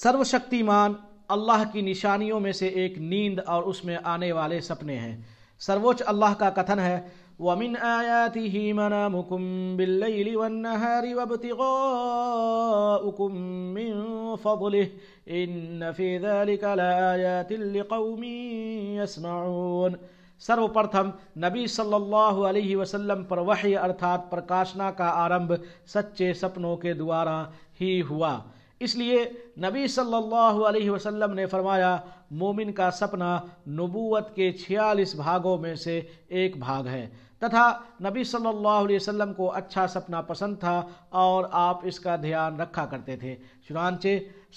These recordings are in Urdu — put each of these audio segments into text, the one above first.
سرو شکتی مان اللہ کی نشانیوں میں سے ایک نیند اور اس میں آنے والے سپنے ہیں سروچ اللہ کا کتھن ہے وَمِنْ آیَاتِهِ مَنَامُكُمْ بِاللَّيْلِ وَالنَّهَارِ وَابْتِغَاؤُكُمْ مِنْ فَضْلِهِ إِنَّ فِي ذَلِكَ لَآيَاتٍ لِقَوْمٍ يَسْمَعُونَ سرو پرتھم نبی صلی اللہ علیہ وسلم پر وحی ارتھات پرکاشنا کا آرمب سچے سپنوں کے دوارہ ہی ہوا اس لیے نبی صلی اللہ علیہ وسلم نے فرمایا مومن کا سپنا نبوت کے چھیالیس بھاگوں میں سے ایک بھاگ ہے تتھا نبی صلی اللہ علیہ وسلم کو اچھا سپنا پسند تھا اور آپ اس کا دھیان رکھا کرتے تھے چنانچہ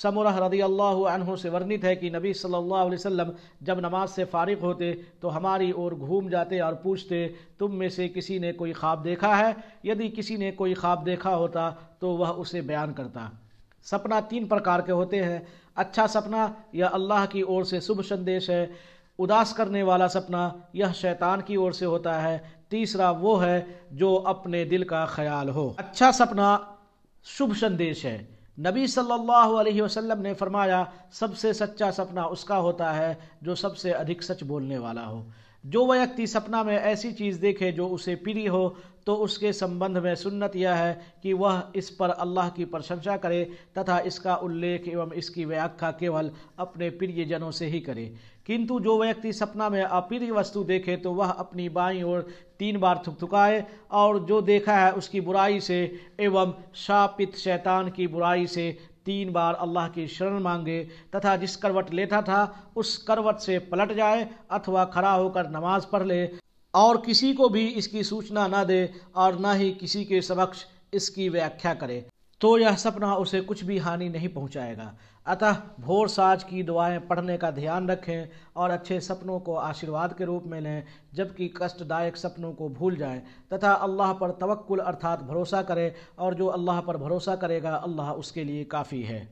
سمرہ رضی اللہ عنہ سے ورنت ہے کہ نبی صلی اللہ علیہ وسلم جب نماز سے فارغ ہوتے تو ہماری اور گھوم جاتے اور پوچھتے تم میں سے کسی نے کوئی خواب دیکھا ہے یدی کسی نے کوئی خواب دیکھا ہوتا تو وہ اسے بیان کرتا سپنا تین پرکار کے ہوتے ہیں اچھا سپنا یا اللہ کی اور سے صبح سندیش ہے اداس کرنے والا سپنا یہ شیطان کی اور سے ہوتا ہے تیسرا وہ ہے جو اپنے دل کا خیال ہو اچھا سپنا شبھ سندیش ہے نبی صلی اللہ علیہ وسلم نے فرمایا سب سے سچا سپنا اس کا ہوتا ہے جو سب سے ادھک سچ بولنے والا ہو جو ویکتی سپنا میں ایسی چیز دیکھے جو اسے پیری ہو تو اس کے سبب میں سنت یہ ہے کہ وہ اس پر اللہ کی پرشنسا کرے تتھا اس کا الیکھ ایوم اس کی ویاکھا کیول اپنے جنوں سے ہی کرے کنتو جو ویکتی سپنا میں اپری وستو دیکھے تو وہ اپنی بائیں اور تین بار تھک تھکائے اور جو دیکھا ہے اس کی برائی سے ایوم شاپت شیطان کی برائی سے تین بار اللہ کی شرن مانگے تتھا جس کروٹ لیتا تھا اس کروٹ سے پلٹ جائے اتھوا کھڑا ہو کر نماز پڑھ لے اور کسی کو بھی اس کی سوچنا نہ دے اور نہ ہی کسی کے سبکش اس کی ویاکھیا کرے تو یہ سپنا اسے کچھ بھی ہانی نہیں پہنچائے گا اتہ بھور ساج کی دعائیں پڑھنے کا دھیان رکھیں اور اچھے سپنوں کو آشرواد کے روپ میں لیں جبکہ کشٹ دائک سپنوں کو بھول جائیں تتھا اللہ پر توکل ارتھات بھروسہ کرے اور جو اللہ پر بھروسہ کرے گا اللہ اس کے لیے کافی ہے